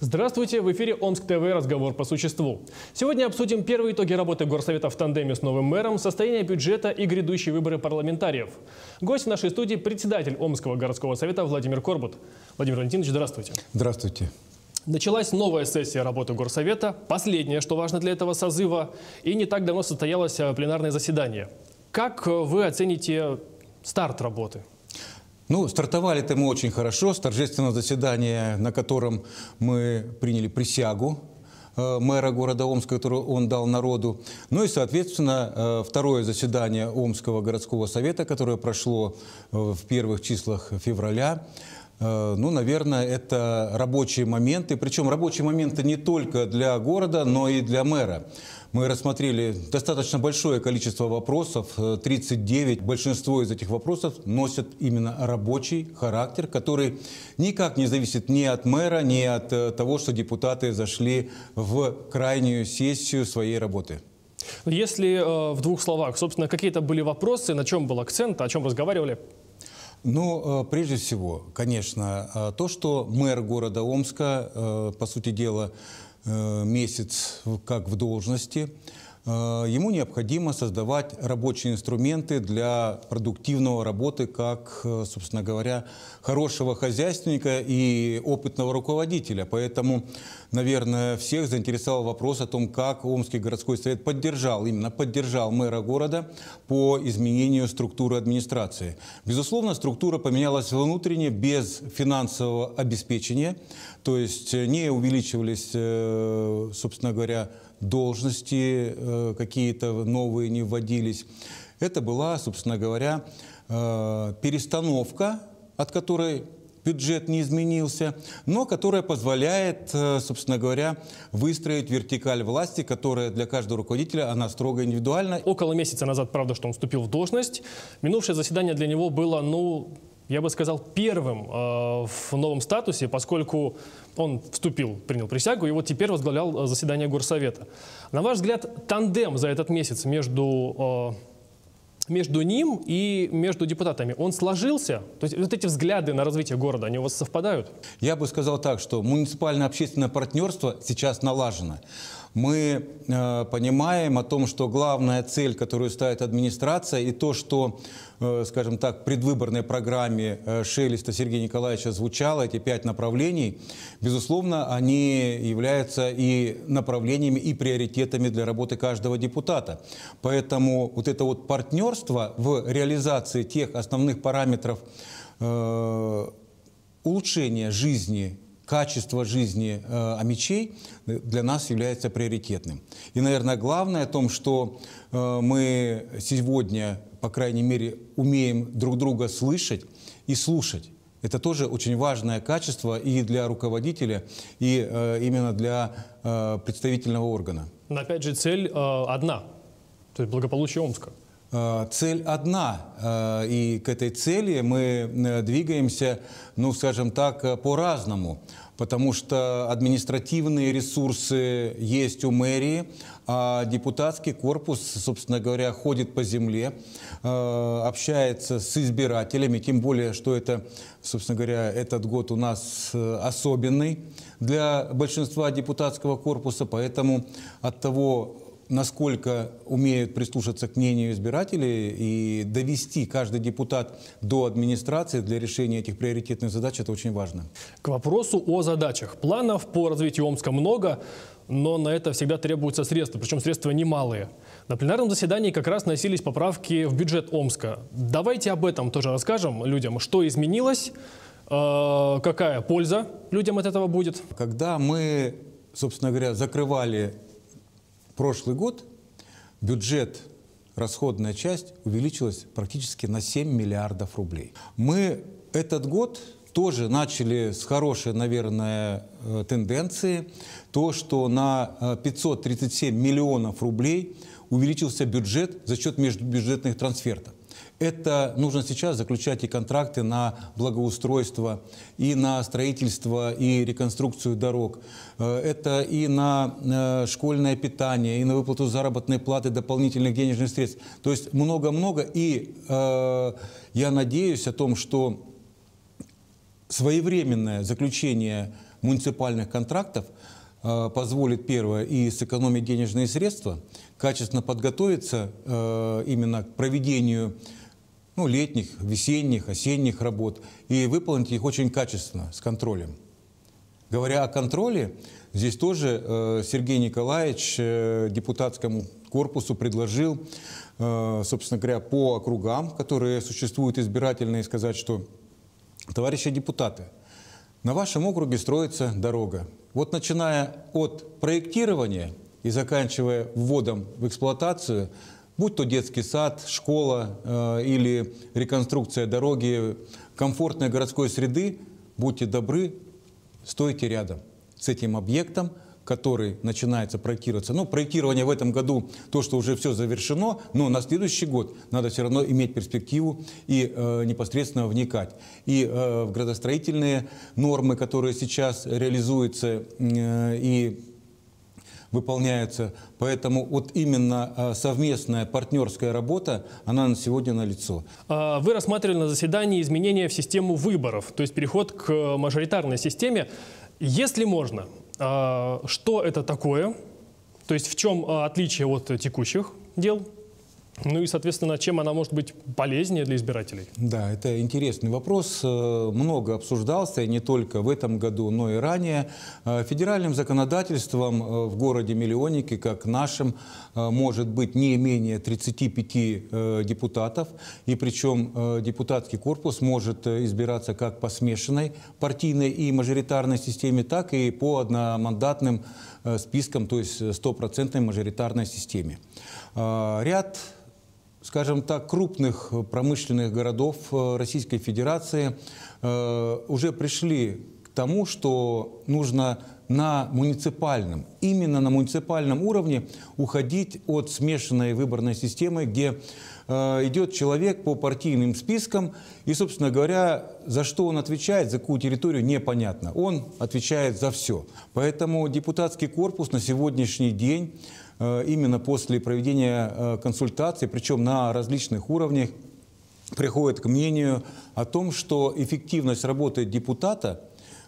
Здравствуйте, в эфире Омск ТВ «Разговор по существу». Сегодня обсудим первые итоги работы Горсовета в тандеме с новым мэром, состояние бюджета и грядущие выборы парламентариев. Гость в нашей студии – председатель Омского городского совета Владимир Корбут. Владимир Валентинович, здравствуйте. Здравствуйте. Началась новая сессия работы Горсовета, последняя, что важно для этого созыва, и не так давно состоялось э, пленарное заседание. Как э, вы оцените старт работы? Ну, стартовали-то мы очень хорошо с торжественного заседания, на котором мы приняли присягу э, мэра города Омска, которую он дал народу. Ну и, соответственно, э, второе заседание Омского городского совета, которое прошло э, в первых числах февраля. Э, ну, наверное, это рабочие моменты. Причем рабочие моменты не только для города, но и для мэра. Мы рассмотрели достаточно большое количество вопросов, 39. Э, большинство из этих вопросов носят именно рабочий характер, который никак не зависит ни от мэра, ни от э, того, что депутаты зашли в крайнюю сессию своей работы. Если э, в двух словах, собственно, какие-то были вопросы, на чем был акцент, о чем разговаривали? Ну, э, прежде всего, конечно, э, то, что мэр города Омска, э, по сути дела, месяц как в должности, Э, ему необходимо создавать рабочие инструменты для продуктивного работы как, э, собственно говоря, хорошего хозяйственника и опытного руководителя. Поэтому, наверное, всех заинтересовал вопрос о том, как Омский городской совет поддержал, именно поддержал мэра города по изменению структуры администрации. Безусловно, структура поменялась внутренне без финансового обеспечения, то есть э, не увеличивались, собственно говоря, должности э, какие-то новые не вводились. Это была, собственно говоря, э, перестановка, от которой бюджет не изменился, но которая позволяет, э, собственно говоря, выстроить вертикаль власти, которая для каждого руководителя, она строго индивидуальна. Около месяца назад, правда, что он вступил в должность. Минувшее заседание для него было, ну, я бы сказал, первым э, в новом статусе, поскольку он вступил, принял присягу и вот теперь возглавлял э, заседание Горсовета. На ваш взгляд, тандем за этот месяц между, э, между ним и между депутатами, он сложился? То есть вот эти взгляды на развитие города, они у вас совпадают? Я бы сказал так, что муниципально-общественное партнерство сейчас налажено мы э, понимаем о том, что главная цель, которую ставит администрация, и то, что, э, скажем так, в предвыборной программе э, Шелеста Сергея Николаевича звучало, эти пять направлений, безусловно, они являются и направлениями, и приоритетами для работы каждого депутата. Поэтому вот это вот партнерство в реализации тех основных параметров э, улучшения жизни качество жизни э, амичей для нас является приоритетным. И, наверное, главное о том, что э, мы сегодня, по крайней мере, умеем друг друга слышать и слушать. Это тоже очень важное качество и для руководителя, и э, именно для э, представительного органа. Но опять же, цель э, одна, то есть благополучие Омска. Э, цель одна, э, и к этой цели мы э, двигаемся, ну, скажем так, по-разному, потому что административные ресурсы есть у мэрии, а депутатский корпус, собственно говоря, ходит по земле, общается с избирателями, тем более, что это, собственно говоря, этот год у нас особенный для большинства депутатского корпуса, поэтому от того, насколько умеют прислушаться к мнению избирателей и довести каждый депутат до администрации для решения этих приоритетных задач, это очень важно. К вопросу о задачах. Планов по развитию Омска много, но на это всегда требуются средства, причем средства немалые. На пленарном заседании как раз носились поправки в бюджет Омска. Давайте об этом тоже расскажем людям, что изменилось, э, какая польза людям от этого будет. Когда мы, собственно говоря, закрывали прошлый год бюджет, расходная часть увеличилась практически на 7 миллиардов рублей. Мы этот год тоже начали с хорошей, наверное, э, тенденции. То, что на 537 э, миллионов рублей увеличился бюджет за счет межбюджетных трансфертов. Это нужно сейчас заключать и контракты на благоустройство, и на строительство, и реконструкцию дорог. Э, это и на э, школьное питание, и на выплату заработной платы, дополнительных денежных средств. То есть много-много. И э, я надеюсь о том, что своевременное заключение муниципальных контрактов э, позволит, первое, и сэкономить денежные средства, качественно подготовиться э, именно к проведению ну, летних, весенних, осенних работ, и выполнить их очень качественно, с контролем. Говоря о контроле, здесь тоже э, Сергей Николаевич э, депутатскому корпусу предложил, э, собственно говоря, по округам, которые существуют избирательные, сказать, что, товарищи депутаты, на вашем округе строится дорога. Вот начиная от проектирования и заканчивая вводом в эксплуатацию – Будь то детский сад, школа э, или реконструкция дороги, комфортной городской среды, будьте добры, стойте рядом с этим объектом, который начинается проектироваться. Ну, проектирование в этом году, то, что уже все завершено, но на следующий год надо все равно иметь перспективу и э, непосредственно вникать. И э, в градостроительные нормы, которые сейчас реализуются, э, и выполняются. Поэтому вот именно а, совместная партнерская работа, она на сегодня налицо. А, вы рассматривали на заседании изменения в систему выборов, то есть переход к э, мажоритарной системе. Если можно, а, что это такое? То есть в чем отличие от э, текущих дел? Ну и, соответственно, чем она может быть полезнее для избирателей? Да, это интересный вопрос. Э, много обсуждался, не только в этом году, но и ранее. Э, федеральным законодательством э, в городе-миллионнике, как нашим, может быть не менее 35 депутатов. И причем депутатский корпус может избираться как по смешанной партийной и мажоритарной системе, так и по одномандатным спискам, то есть стопроцентной мажоритарной системе. Ряд скажем так, крупных промышленных городов э, Российской Федерации э, уже пришли к тому, что нужно на муниципальном, именно на муниципальном уровне уходить от смешанной выборной системы, где Э, идет человек по партийным спискам, и, собственно говоря, за что он отвечает, за какую территорию, непонятно. Он отвечает за все. Поэтому депутатский корпус на сегодняшний день, э, именно после проведения э, консультаций, причем на различных уровнях, приходит к мнению о том, что эффективность работы депутата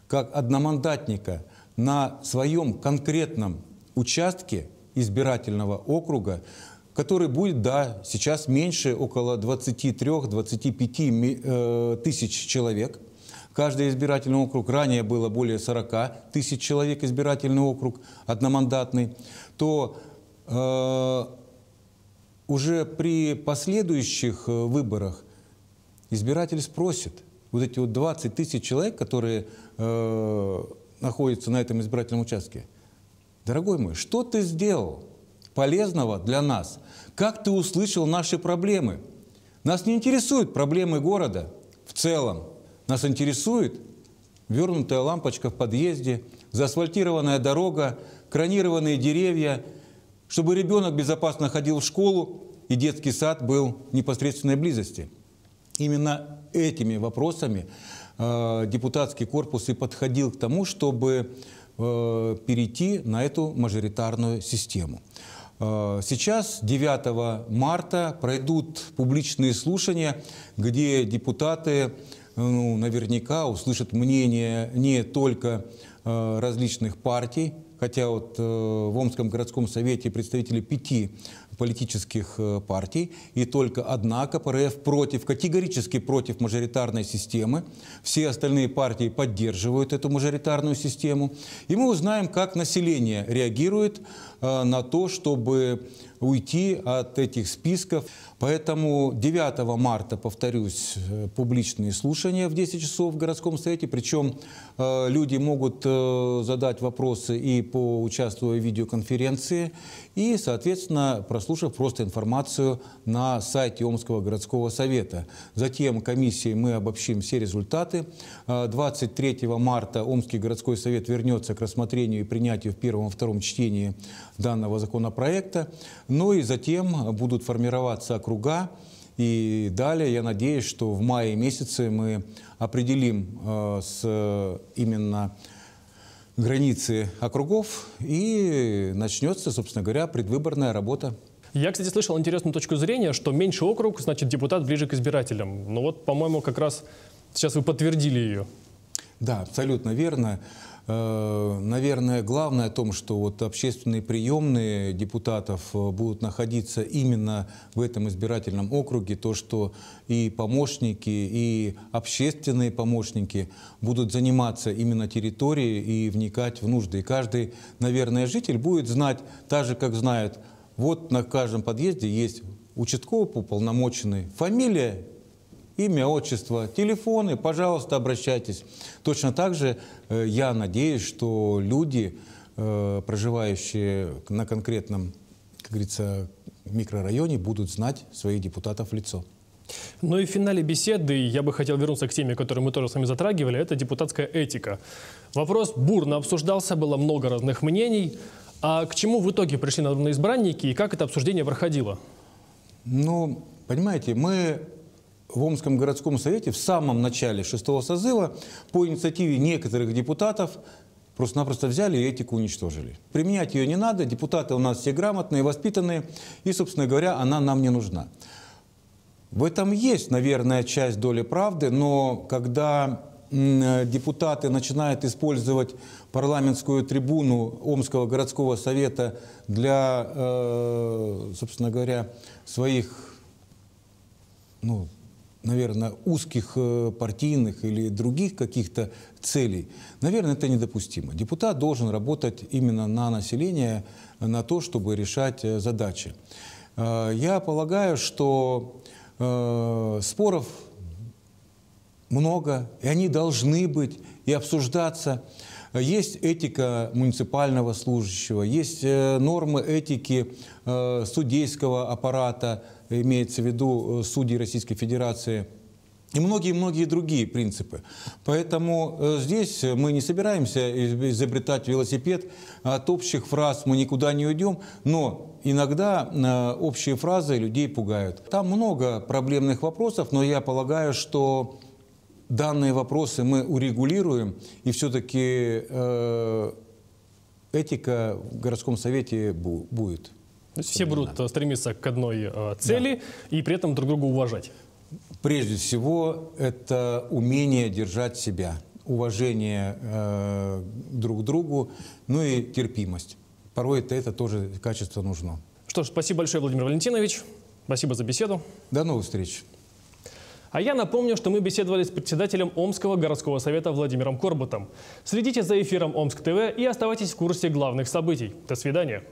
как одномандатника на своем конкретном участке избирательного округа который будет, да, сейчас меньше, около 23-25 э, тысяч человек. Каждый избирательный округ, ранее было более 40 тысяч человек избирательный округ, одномандатный, то э, уже при последующих э, выборах избиратель спросит, вот эти вот 20 тысяч человек, которые э, находятся на этом избирательном участке, дорогой мой, что ты сделал? полезного для нас? Как ты услышал наши проблемы? Нас не интересуют проблемы города в целом. Нас интересует вернутая лампочка в подъезде, заасфальтированная дорога, кронированные деревья, чтобы ребенок безопасно ходил в школу и детский сад был в непосредственной близости. Именно этими вопросами э, депутатский корпус и подходил к тому, чтобы э, перейти на эту мажоритарную систему. Э, сейчас, 9 марта, пройдут публичные слушания, где депутаты э, ну, наверняка услышат мнение не только э, различных партий, хотя вот в Омском городском совете представители пяти политических партий, и только одна КПРФ против, категорически против мажоритарной системы. Все остальные партии поддерживают эту мажоритарную систему. И мы узнаем, как население реагирует Э, на то, чтобы уйти от этих списков. Поэтому 9 марта, повторюсь, э, публичные слушания в 10 часов в городском совете. Причем э, люди могут э, задать вопросы и поучаствуя в видеоконференции, и, соответственно, прослушав просто информацию на сайте Омского городского совета. Затем комиссии мы обобщим все результаты. 23 э, марта Омский городской совет вернется к рассмотрению и принятию в первом и втором чтении данного законопроекта. Ну и затем будут формироваться округа. И далее, я надеюсь, что в мае месяце мы определим э, с именно границы округов и начнется, собственно говоря, предвыборная работа. Я, кстати, слышал интересную точку зрения, что меньше округ, значит, депутат ближе к избирателям. Но ну вот, по-моему, как раз сейчас вы подтвердили ее. Да, абсолютно верно. Э, наверное, главное о том, что вот общественные приемные депутатов э, будут находиться именно в этом избирательном округе, то, что и помощники, и общественные помощники будут заниматься именно территорией и вникать в нужды. И каждый, наверное, житель будет знать, так же, как знает, вот на каждом подъезде есть участковый уполномоченный, фамилия имя, отчество, телефоны, пожалуйста, обращайтесь. Точно так же э, я надеюсь, что люди, э, проживающие на конкретном, как говорится, микрорайоне, будут знать своих депутатов в лицо. Ну и в финале беседы я бы хотел вернуться к теме, которую мы тоже с вами затрагивали, это депутатская этика. Вопрос бурно обсуждался, было много разных мнений. А к чему в итоге пришли народные избранники и как это обсуждение проходило? Ну, понимаете, мы в Омском городском совете в самом начале шестого созыва по инициативе некоторых депутатов просто-напросто взяли и этику уничтожили. Применять ее не надо, депутаты у нас все грамотные, воспитанные, и, собственно говоря, она нам не нужна. В этом есть, наверное, часть доли правды, но когда э, депутаты начинают использовать парламентскую трибуну Омского городского совета для, э, собственно говоря, своих ну, наверное, узких э, партийных или других каких-то целей, наверное, это недопустимо. Депутат должен работать именно на население, на то, чтобы решать э, задачи. Э, я полагаю, что споров много, и они должны быть, и обсуждаться – есть этика муниципального служащего, есть э, нормы этики э, судейского аппарата, имеется в виду э, судей Российской Федерации, и многие-многие другие принципы. Поэтому здесь мы не собираемся изобретать велосипед. От общих фраз мы никуда не уйдем, но иногда общие фразы людей пугают. Там много проблемных вопросов, но я полагаю, что данные вопросы мы урегулируем, и все-таки э, этика в городском совете бу будет. Ну, все будут э, стремиться к одной э, цели да. и при этом друг друга уважать. Прежде всего, это умение держать себя, уважение э, друг к другу, ну и терпимость. Порой это, это тоже качество нужно. Что ж, спасибо большое, Владимир Валентинович. Спасибо за беседу. До новых встреч. А я напомню, что мы беседовали с председателем Омского городского совета Владимиром Корбутом. Следите за эфиром Омск ТВ и оставайтесь в курсе главных событий. До свидания.